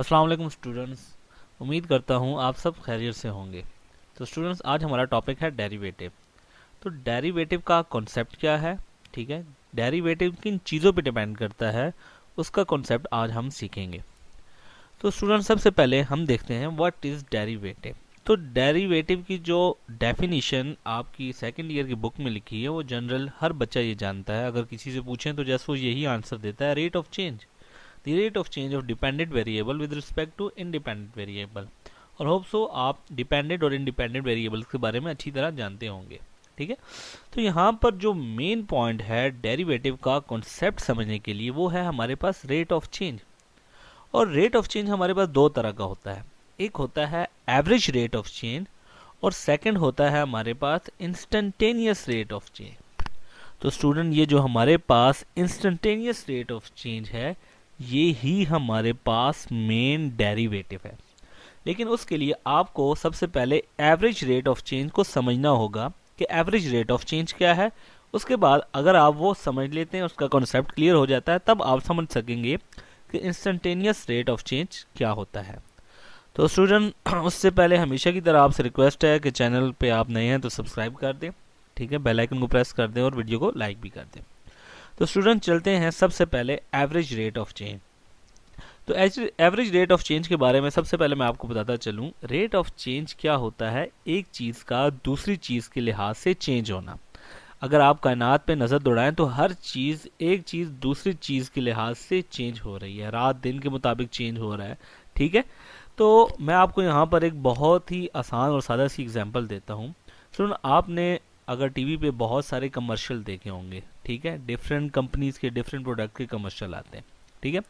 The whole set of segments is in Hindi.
अस्सलाम वालेकुम स्टूडेंट्स उम्मीद करता हूँ आप सब खैरियत से होंगे तो स्टूडेंट्स आज हमारा टॉपिक है डेरिवेटिव तो डेरिवेटिव का कॉन्सेप्ट क्या है ठीक है डेरिवेटिव किन चीज़ों पे डिपेंड करता है उसका कॉन्सेप्ट आज हम सीखेंगे तो स्टूडेंट्स सबसे पहले हम देखते हैं व्हाट इज़ डेरीवेटिव तो डेरीवेटिव की जो डेफिनीशन आपकी सेकेंड ईयर की बुक में लिखी है वो जनरल हर बच्चा ये जानता है अगर किसी से पूछें तो जैसे वो यही आंसर देता है rate of change the rate of change of dependent variable with respect to independent variable और होप सो आप डिपेंडेंट और इंडिपेंडेंट वेरिएबल्स के बारे में अच्छी तरह जानते होंगे ठीक है तो यहाँ पर जो मेन पॉइंट है डेरिवेटिव का कॉन्सेप्ट समझने के लिए वो है हमारे पास रेट ऑफ चेंज और रेट ऑफ चेंज हमारे पास दो तरह का होता है एक होता है एवरेज रेट ऑफ चेंज और सेकंड होता है हमारे पास इंस्टेंटेनियस रेट ऑफ चेंज तो स्टूडेंट ये जो हमारे पास इंस्टेंटेनियस रेट ऑफ चेंज है ये ही हमारे पास मेन डेरिवेटिव है लेकिन उसके लिए आपको सबसे पहले एवरेज रेट ऑफ चेंज को समझना होगा कि एवरेज रेट ऑफ चेंज क्या है उसके बाद अगर आप वो समझ लेते हैं उसका कॉन्सेप्ट क्लियर हो जाता है तब आप समझ सकेंगे कि इंस्टेंटेनियस रेट ऑफ चेंज क्या होता है तो स्टूडेंट उससे पहले हमेशा की तरह आपसे रिक्वेस्ट है कि चैनल पे आप नए हैं तो सब्सक्राइब कर दें ठीक है बेल आइकन को प्रेस कर दें और वीडियो को लाइक भी कर दें तो स्टूडेंट चलते हैं सबसे पहले एवरेज रेट ऑफ चेंज तो एवरेज रेट ऑफ चेंज के बारे में सबसे पहले मैं आपको बताता चलूँ रेट ऑफ चेंज क्या होता है एक चीज़ का दूसरी चीज़ के लिहाज से चेंज होना अगर आप कायनात पे नज़र दौड़ाएं तो हर चीज़ एक चीज़ दूसरी चीज़ के लिहाज से चेंज हो रही है रात दिन के मुताबिक चेंज हो रहा है ठीक है तो मैं आपको यहाँ पर एक बहुत ही आसान और सादा सी एग्जाम्पल देता हूँ सुन आपने अगर टीवी पे बहुत सारे कमर्शियल देखे होंगे ठीक है डिफरेंट कंपनीज के डिफरेंट प्रोडक्ट के कमर्शियल आते हैं ठीक है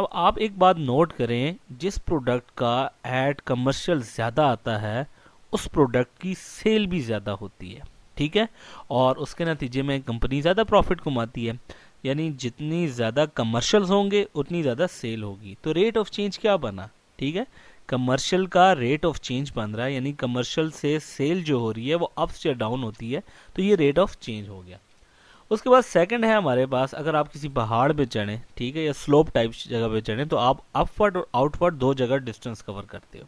अब आप एक बात नोट करें जिस प्रोडक्ट का एड कमर्शियल ज़्यादा आता है उस प्रोडक्ट की सेल भी ज़्यादा होती है ठीक है और उसके नतीजे में कंपनी ज़्यादा प्रॉफिट कमाती है यानी जितनी ज़्यादा कमर्शल्स होंगे उतनी ज़्यादा सेल होगी तो रेट ऑफ चेंज क्या बना ठीक है कमर्शियल का रेट ऑफ चेंज बन रहा है यानी कमर्शियल से सेल जो हो रही है वो अप्स या डाउन होती है तो ये रेट ऑफ चेंज हो गया उसके बाद सेकंड है हमारे पास अगर आप किसी पहाड़ पे चढ़ें ठीक है या स्लोप टाइप जगह पे चढ़ें तो आप अपवर्ड और आउटवर्ड दो जगह डिस्टेंस कवर करते हो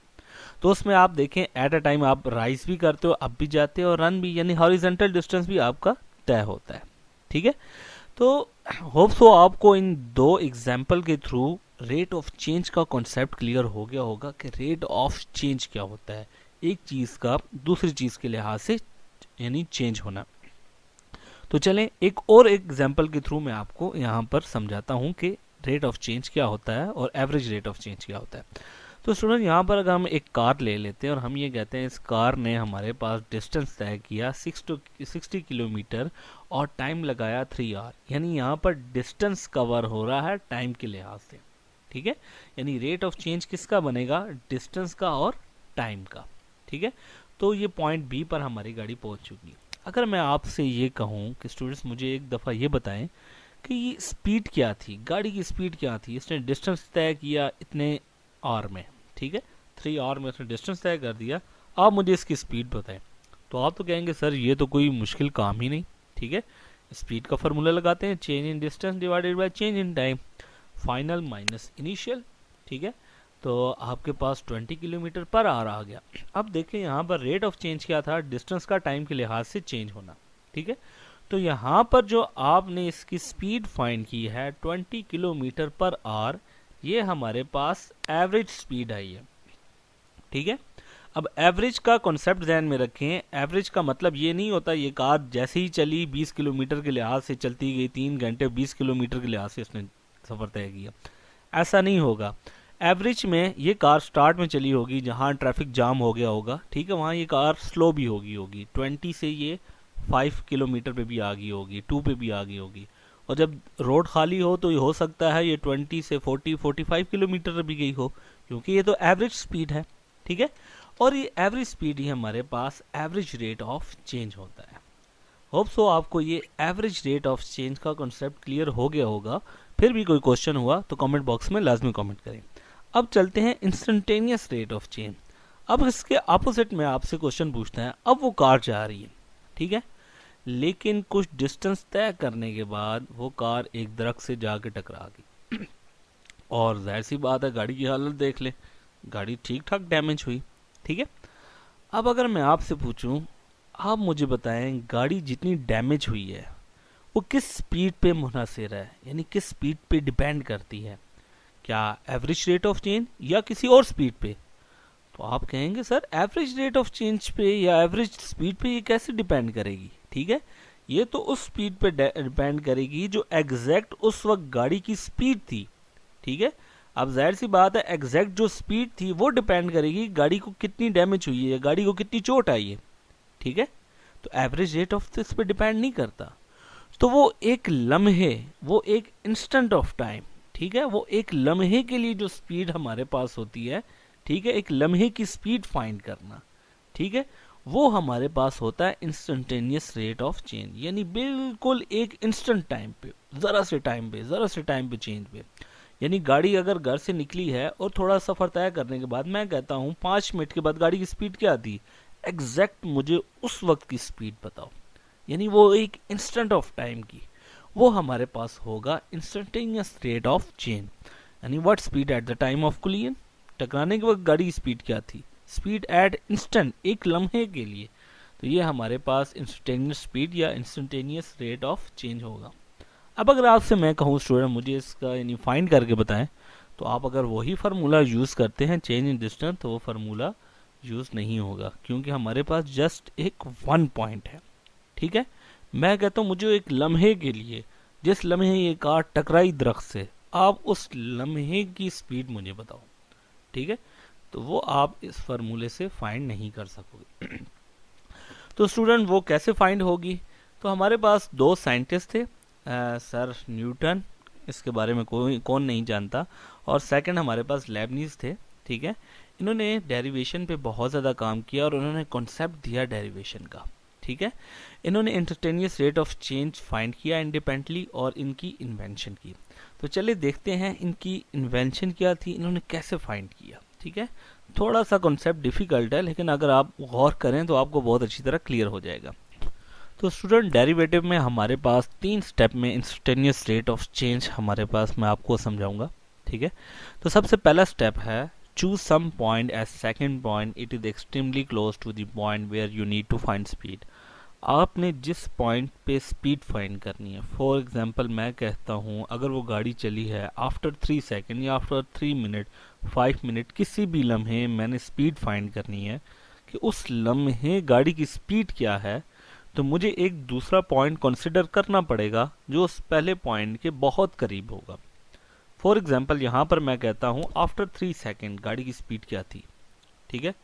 तो उसमें आप देखें एट अ टाइम आप राइज भी करते हो अप भी जाते हो और रन भी यानी हॉरिजेंटल डिस्टेंस भी आपका तय होता है ठीक है तो होप्स हो आपको इन दो एग्जाम्पल के थ्रू रेट ऑफ चेंज का कॉन्सेप्ट क्लियर हो गया होगा कि रेट ऑफ चेंज क्या होता है एक चीज़ का दूसरी चीज़ के लिहाज से यानी चेंज होना तो चलें एक और एग्जाम्पल के थ्रू मैं आपको यहाँ पर समझाता हूँ कि रेट ऑफ चेंज क्या होता है और एवरेज रेट ऑफ चेंज क्या होता है तो स्टूडेंट यहाँ पर अगर हम एक कार ले लेते हैं और हम ये कहते हैं इस कार ने हमारे पास डिस्टेंस तय किया सिक्स टू सिक्सटी किलोमीटर और टाइम लगाया थ्री आवर यानी यहाँ पर डिस्टेंस कवर हो रहा है टाइम के लिहाज से ठीक है यानी रेट ऑफ चेंज किसका बनेगा डिस्टेंस का और टाइम का ठीक है तो ये पॉइंट बी पर हमारी गाड़ी पहुंच चुकी है अगर मैं आपसे ये कहूँ कि स्टूडेंट्स मुझे एक दफ़ा ये बताएं कि ये स्पीड क्या थी गाड़ी की स्पीड क्या थी इसने डिस्टेंस तय किया इतने आर में ठीक है थ्री आर में उसने डिस्टेंस तय कर दिया आप मुझे इसकी स्पीड बताएं तो आप तो कहेंगे सर ये तो कोई मुश्किल काम ही नहीं ठीक है स्पीड का फार्मूला लगाते हैं change in distance divided by change in time final minus initial ठीक है तो आपके पास 20 किलोमीटर पर आर आ गया अब देखिए यहाँ पर रेट ऑफ चेंज क्या था डिस्टेंस का टाइम के लिहाज से चेंज होना ठीक है तो यहाँ पर जो आपने इसकी स्पीड फाइंड की है 20 किलोमीटर पर आर ये हमारे पास एवरेज स्पीड आई है ठीक है अब एवरेज का कॉन्सेप्ट जहन में रखें एवरेज का मतलब ये नहीं होता ये कार जैसे ही चली 20 किलोमीटर के लिहाज से चलती गई तीन घंटे 20 किलोमीटर के लिहाज से इसने सफ़र तय किया ऐसा नहीं होगा एवरेज में ये कार स्टार्ट में चली होगी जहाँ ट्रैफिक जाम हो गया होगा ठीक है वहाँ ये कार स्लो भी होगी होगी ट्वेंटी से ये फाइव किलोमीटर पे भी आ गई होगी टू पे भी आ गई होगी और जब रोड खाली हो तो ये हो सकता है ये ट्वेंटी से फोर्टी फोर्टी फाइव किलोमीटर भी गई हो क्योंकि ये तो एवरेज स्पीड है ठीक है और ये एवरेज स्पीड ही हमारे पास एवरेज रेट ऑफ चेंज होता है होप सो आपको ये एवरेज रेट ऑफ चेंज का कॉन्सेप्ट क्लियर हो गया होगा फिर भी कोई क्वेश्चन हुआ तो कमेंट बॉक्स में लाजमी कमेंट करें अब चलते हैं इंस्टेंटेनियस रेट ऑफ चेंज अब इसके अपोजिट में आपसे क्वेश्चन पूछता है अब वो कार जा रही है ठीक है लेकिन कुछ डिस्टेंस तय करने के बाद वो कार एक दरख्त से जाके टकरा गई और जाहिर सी बात है गाड़ी की हालत देख ले गाड़ी ठीक ठाक डैमेज हुई ठीक है अब अगर मैं आपसे पूछूं आप मुझे बताएं गाड़ी जितनी डैमेज हुई है वो किस स्पीड पे मुनासिर है यानी किस स्पीड पे डिपेंड करती है क्या एवरेज रेट ऑफ चेंज या किसी और स्पीड पे तो आप कहेंगे sir average rate of change पे या एवरेज स्पीड पे ये कैसे डिपेंड करेगी ठीक है ये तो उस स्पीड पे डिपेंड करेगी जो एग्जैक्ट उस वक्त गाड़ी की स्पीड थी ठीक है अब जाहिर सी बात है एग्जैक्ट जो स्पीड थी वो डिपेंड करेगी गाड़ी को कितनी डैमेज हुई है गाड़ी को कितनी चोट आई है ठीक है तो एवरेज रेट ऑफ इस पर डिपेंड नहीं करता तो वो एक लम्हे वो एक इंस्टेंट ऑफ टाइम ठीक है वो एक लम्हे के लिए जो स्पीड हमारे पास होती है ठीक है एक लम्हे की स्पीड फाइंड करना ठीक है वो हमारे पास होता है इंस्टेंटेनियस रेट ऑफ चेंज यानी बिल्कुल एक इंस्टेंट टाइम पे ज़रा से टाइम पे ज़रा से टाइम पे चेंज पे यानी गाड़ी अगर घर से निकली है और थोड़ा सफ़र तय करने के बाद मैं कहता हूँ पांच मिनट के बाद गाड़ी की स्पीड क्या आती एग्जैक्ट मुझे उस वक्त की स्पीड बताओ यानी वो एक इंस्टेंट ऑफ टाइम की वो हमारे पास होगा इंस्टेंटेनियस रेट ऑफ चेंज यानी what speed at the time of collision टकराने के वक्त गाड़ी स्पीड क्या थी स्पीड एट इंस्टेंट एक लम्हे के लिए तो ये हमारे पास इंस्टेंटेनियस स्पीड या इंस्टेंटेनियस रेट ऑफ चेंज होगा अब अगर आपसे मैं कहूँ स्टूडेंट मुझे इसका यानी फाइंड करके बताएं तो आप अगर वही फार्मूला यूज़ करते हैं चेंज इन डिस्टेंस तो वो फार्मूला यूज़ नहीं होगा क्योंकि हमारे पास जस्ट एक वन पॉइंट है ठीक है मैं कहता हूँ मुझे एक लम्हे के लिए जिस लम्हे ये कार टकराई दरख्त से आप उस लम्हे की स्पीड मुझे बताओ ठीक है तो वो आप इस फार्मूले से फाइंड नहीं कर सकोगे तो स्टूडेंट वो कैसे फाइंड होगी तो हमारे पास दो साइंटिस्ट थे आ, सर न्यूटन इसके बारे में कोई कौन नहीं जानता और सेकंड हमारे पास लेबनीज थे ठीक है इन्होंने डेरिवेशन पे बहुत ज़्यादा काम किया और उन्होंने कॉन्सेप्ट दिया डेरिवेशन का ठीक है इन्होंने instantaneous rate of change find किया इंडिपेंडली और इनकी इन्वेंशन की तो चलिए देखते हैं इनकी इन्वेंशन क्या थी इन्होंने कैसे फाइंड किया ठीक है थोड़ा सा कॉन्सेप्ट डिफ़िकल्ट है लेकिन अगर आप गौर करें तो आपको बहुत अच्छी तरह क्लियर हो जाएगा तो स्टूडेंट डेरिवेटिव में हमारे पास तीन स्टेप में इंस्टेनियस रेट ऑफ चेंज हमारे पास मैं आपको समझाऊंगा ठीक है तो सबसे पहला स्टेप है choose some point as second point it is extremely close to the point where you need to find speed आपने जिस पॉइंट पे स्पीड फाइंड करनी है फॉर एग्जांपल मैं कहता हूँ अगर वो गाड़ी चली है आफ्टर थ्री सेकेंड या after three minute five minute किसी भी लम्हे मैंने स्पीड फाइंड करनी है कि उस लम्हे गाड़ी की स्पीड क्या है तो मुझे एक दूसरा पॉइंट कंसिडर करना पड़ेगा जो उस पहले पॉइंट के बहुत करीब होगा फॉर एग्जाम्पल यहाँ पर मैं कहता हूँ आफ्टर थ्री सेकेंड गाड़ी की स्पीड क्या थी ठीक है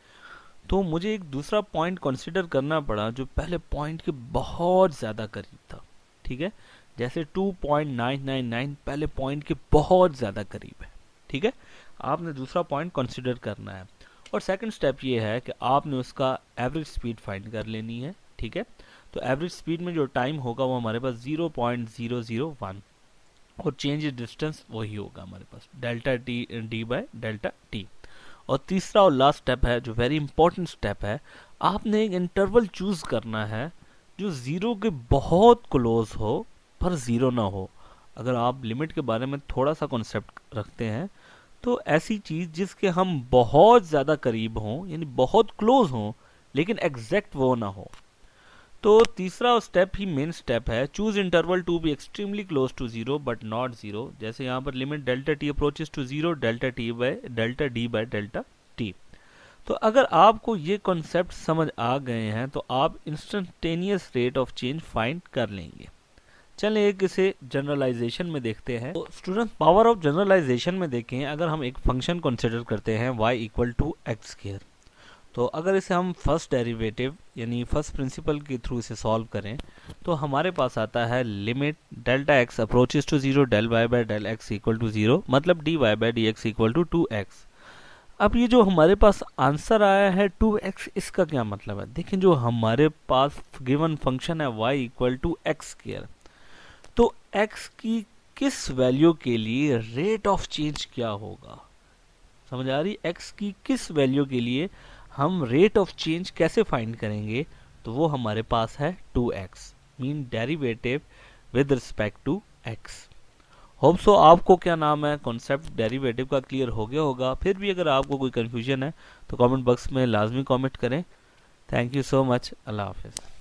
तो मुझे एक दूसरा पॉइंट कंसिडर करना पड़ा जो पहले पॉइंट के बहुत ज़्यादा करीब था ठीक है जैसे 2.999 पहले पॉइंट के बहुत ज़्यादा करीब है ठीक है आपने दूसरा पॉइंट कंसिडर करना है और सेकंड स्टेप ये है कि आपने उसका एवरेज स्पीड फाइंड कर लेनी है ठीक है तो एवरेज स्पीड में जो टाइम होगा वो हमारे पास जीरो और चेंज डिस्टेंस वही होगा हमारे पास delta T D by delta T और तीसरा और लास्ट स्टेप है जो वेरी इंपॉर्टेंट स्टेप है आपने एक इंटरवल चूज करना है जो ज़ीरो के बहुत क्लोज हो पर ज़ीरो ना हो अगर आप लिमिट के बारे में थोड़ा सा कॉन्सेप्ट रखते हैं तो ऐसी चीज़ जिसके हम बहुत ज़्यादा करीब हों यानी बहुत क्लोज हों लेकिन एग्जैक्ट वो ना हो तो तीसरा स्टेप ही मेन स्टेप है choose interval to be extremely close to zero but not zero जैसे यहाँ पर limit delta T approaches to zero delta T by delta D by delta T तो अगर आपको ये कॉन्सेप्ट समझ आ गए हैं तो आप instantaneous rate of change find कर लेंगे चलें एक इसे जनरलाइजेशन में देखते हैं तो स्टूडेंट पावर ऑफ जनरलाइजेशन में देखें अगर हम एक फंक्शन कंसिडर करते हैं Y equal to X square तो अगर इसे हम फर्स्ट डेरिवेटिव यानी फर्स्ट प्रिंसिपल के थ्रू इसे सॉल्व करें तो हमारे पास आता है limit delta X approaches to zero del Y by del X equal to zero मतलब D Y by D X equal to two X अब ये जो हमारे पास आंसर आया है टू एक्स इसका क्या मतलब है देखिए जो हमारे पास गिवन फंक्शन है Y equal to X square तो एक्स की किस वैल्यू के लिए रेट ऑफ चेंज क्या होगा समझ आ रही एक्स की किस वैल्यू के लिए हम रेट ऑफ चेंज कैसे फाइंड करेंगे तो वो हमारे पास है 2x x mean derivative with respect to x hope so आपको क्या नाम है कॉन्सेप्ट डेरीवेटिव का क्लियर हो गया होगा फिर भी अगर आपको कोई कन्फ्यूजन है तो कमेंट बॉक्स में लाजमी कमेंट करें थैंक यू सो मच अल्लाह हाफिज़